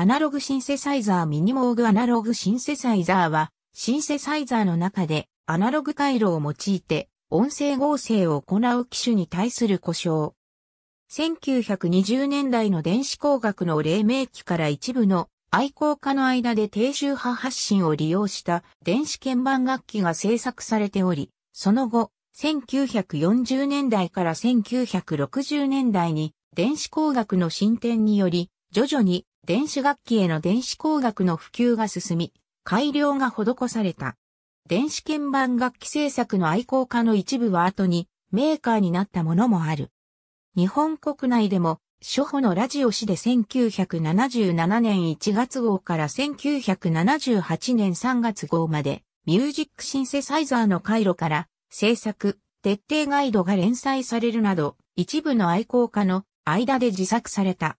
アナログシンセサイザーミニモーグアナログシンセサイザーは、シンセサイザーの中でアナログ回路を用いて音声合成を行う機種に対する故障。1920年代の電子工学の黎明期から一部の愛好家の間で低周波発信を利用した電子鍵盤楽器が製作されており、その後、1940年代から1960年代に電子工学の進展により、徐々に電子楽器への電子工学の普及が進み、改良が施された。電子鍵盤楽器製作の愛好家の一部は後にメーカーになったものもある。日本国内でも、初歩のラジオ誌で1977年1月号から1978年3月号まで、ミュージックシンセサイザーの回路から制作、徹底ガイドが連載されるなど、一部の愛好家の間で自作された。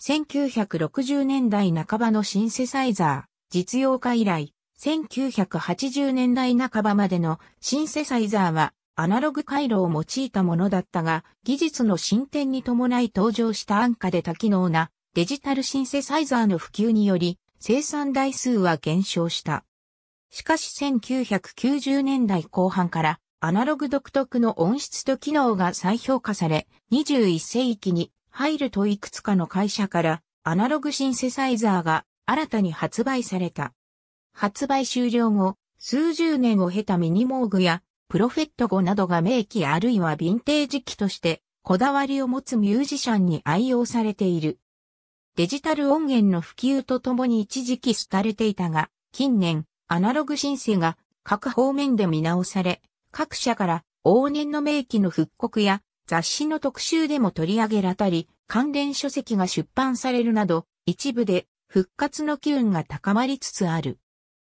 1960年代半ばのシンセサイザー、実用化以来、1980年代半ばまでのシンセサイザーはアナログ回路を用いたものだったが、技術の進展に伴い登場した安価で多機能なデジタルシンセサイザーの普及により、生産台数は減少した。しかし1990年代後半からアナログ独特の音質と機能が再評価され、21世紀に入るといくつかの会社からアナログシンセサイザーが新たに発売された。発売終了後、数十年を経たミニモーグやプロフェット語などが名機あるいはヴィンテージ機としてこだわりを持つミュージシャンに愛用されている。デジタル音源の普及とともに一時期廃れていたが、近年、アナログシンセが各方面で見直され、各社から往年の名機の復刻や雑誌の特集でも取り上げらたり、関連書籍が出版されるなど、一部で復活の機運が高まりつつある。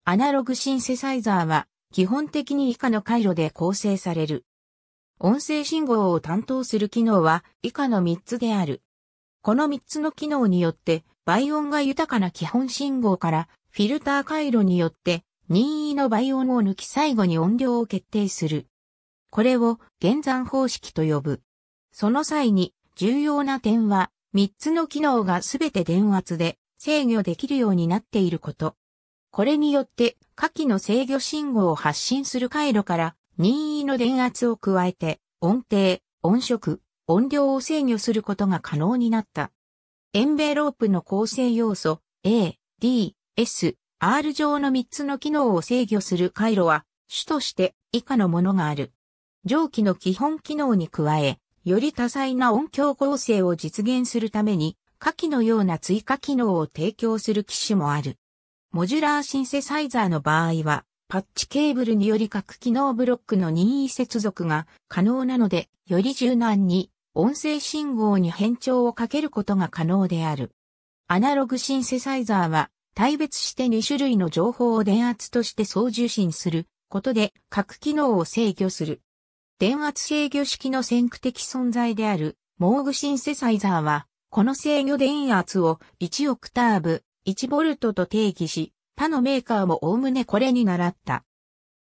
アナログシンセサイザーは基本的に以下の回路で構成される。音声信号を担当する機能は以下の3つである。この3つの機能によって倍音が豊かな基本信号からフィルター回路によって任意の倍音を抜き最後に音量を決定する。これを減算方式と呼ぶ。その際に重要な点は3つの機能がすべて電圧で制御できるようになっていること。これによって下記の制御信号を発信する回路から任意の電圧を加えて音程、音色、音量を制御することが可能になった。エンベロープの構成要素 A、D、S、R 上の3つの機能を制御する回路は主として以下のものがある。上記の基本機能に加え、より多彩な音響構成を実現するために、下記のような追加機能を提供する機種もある。モジュラーシンセサイザーの場合は、パッチケーブルにより各機能ブロックの任意接続が可能なので、より柔軟に音声信号に変調をかけることが可能である。アナログシンセサイザーは、対別して2種類の情報を電圧として送受信することで各機能を制御する。電圧制御式の先駆的存在である、モーグシンセサイザーは、この制御電圧を1オクターブ、1ボルトと定義し、他のメーカーも概ねこれに習った。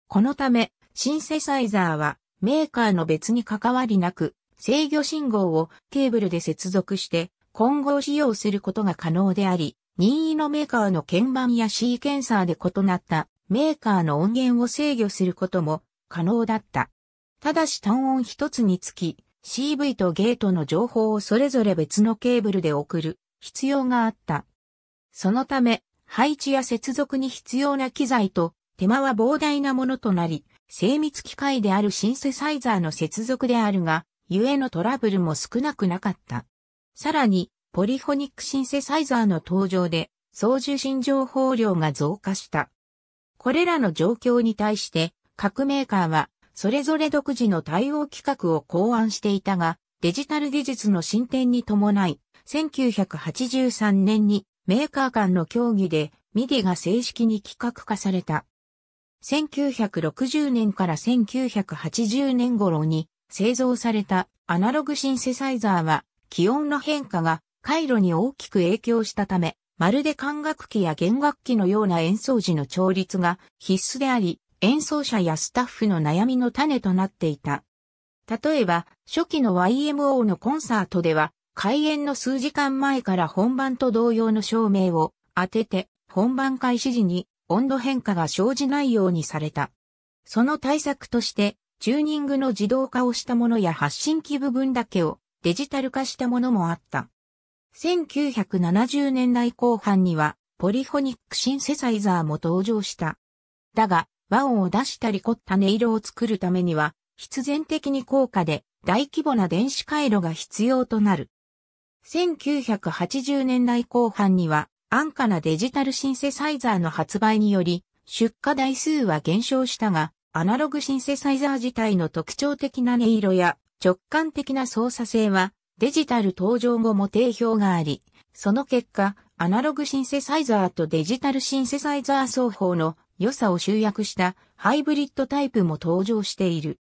このため、シンセサイザーは、メーカーの別に関わりなく、制御信号をケーブルで接続して混合使用することが可能であり、任意のメーカーの鍵盤やシーケンサーで異なったメーカーの音源を制御することも可能だった。ただし単音一つにつき、CV とゲートの情報をそれぞれ別のケーブルで送る必要があった。そのため、配置や接続に必要な機材と手間は膨大なものとなり、精密機械であるシンセサイザーの接続であるが、ゆえのトラブルも少なくなかった。さらに、ポリフォニックシンセサイザーの登場で、送受信情報量が増加した。これらの状況に対して、各メーカーはそれぞれ独自の対応企画を考案していたが、デジタル技術の進展に伴い、1983年にメーカー間の協議で MIDI が正式に企画化された。1960年から1980年頃に製造されたアナログシンセサイザーは気温の変化が回路に大きく影響したため、まるで管楽器や弦楽器のような演奏時の調律が必須であり、演奏者やスタッフの悩みの種となっていた。例えば、初期の YMO のコンサートでは、開演の数時間前から本番と同様の照明を当てて、本番開始時に温度変化が生じないようにされた。その対策として、チューニングの自動化をしたものや発信機部分だけをデジタル化したものもあった。1970年代後半には、ポリフォニックシンセサイザーも登場した。だが、和音を出したり凝った音色を作るためには、必然的に高価で大規模な電子回路が必要となる。1980年代後半には安価なデジタルシンセサイザーの発売により出荷台数は減少したが、アナログシンセサイザー自体の特徴的な音色や直感的な操作性はデジタル登場後も定評があり、その結果、アナログシンセサイザーとデジタルシンセサイザー双方の良さを集約したハイブリッドタイプも登場している。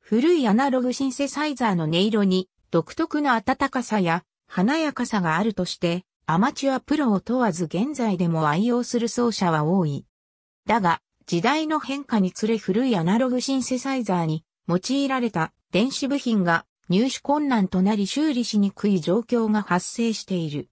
古いアナログシンセサイザーの音色に独特の温かさや華やかさがあるとして、アマチュアプロを問わず現在でも愛用する奏者は多い。だが、時代の変化につれ古いアナログシンセサイザーに用いられた電子部品が入手困難となり修理しにくい状況が発生している。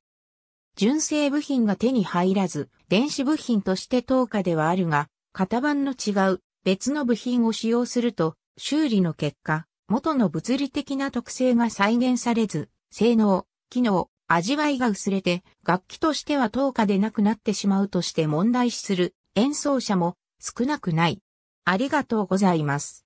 純正部品が手に入らず、電子部品として等価ではあるが、型番の違う別の部品を使用すると、修理の結果、元の物理的な特性が再現されず、性能、機能、味わいが薄れて、楽器としては等価でなくなってしまうとして問題視する演奏者も少なくない。ありがとうございます。